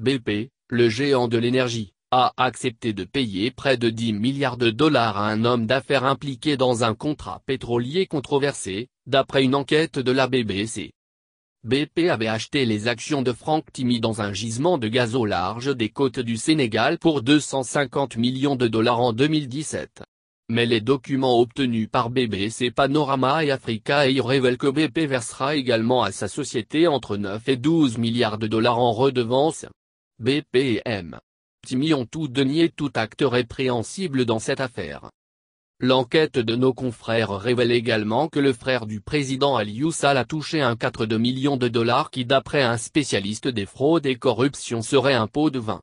BP, le géant de l'énergie, a accepté de payer près de 10 milliards de dollars à un homme d'affaires impliqué dans un contrat pétrolier controversé, d'après une enquête de la BBC. BP avait acheté les actions de Frank Timmy dans un gisement de gaz au large des côtes du Sénégal pour 250 millions de dollars en 2017. Mais les documents obtenus par BBC Panorama et Africa Air révèlent e que BP versera également à sa société entre 9 et 12 milliards de dollars en redevances. BPM. Timmy ont tout denié tout acte répréhensible dans cette affaire. L'enquête de nos confrères révèle également que le frère du président Alioussa a touché un 4 de millions de dollars qui d'après un spécialiste des fraudes et corruptions serait un pot de vin.